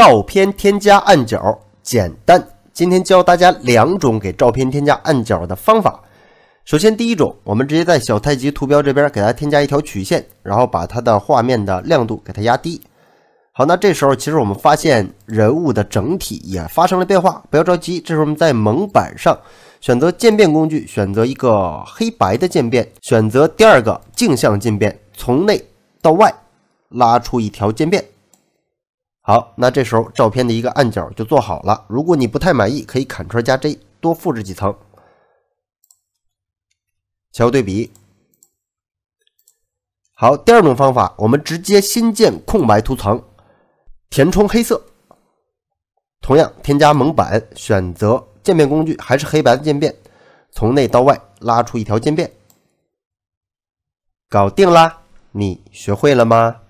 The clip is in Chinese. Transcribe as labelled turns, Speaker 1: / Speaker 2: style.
Speaker 1: 照片添加暗角简单，今天教大家两种给照片添加暗角的方法。首先，第一种，我们直接在小太极图标这边给它添加一条曲线，然后把它的画面的亮度给它压低。好，那这时候其实我们发现人物的整体也发生了变化。不要着急，这时候我们在蒙版上选择渐变工具，选择一个黑白的渐变，选择第二个镜像渐变，从内到外拉出一条渐变。好，那这时候照片的一个暗角就做好了。如果你不太满意，可以 Ctrl 加 J 多复制几层，前对比。好，第二种方法，我们直接新建空白图层，填充黑色，同样添加蒙版，选择渐变工具，还是黑白的渐变，从内到外拉出一条渐变，搞定
Speaker 2: 啦！你学会了吗？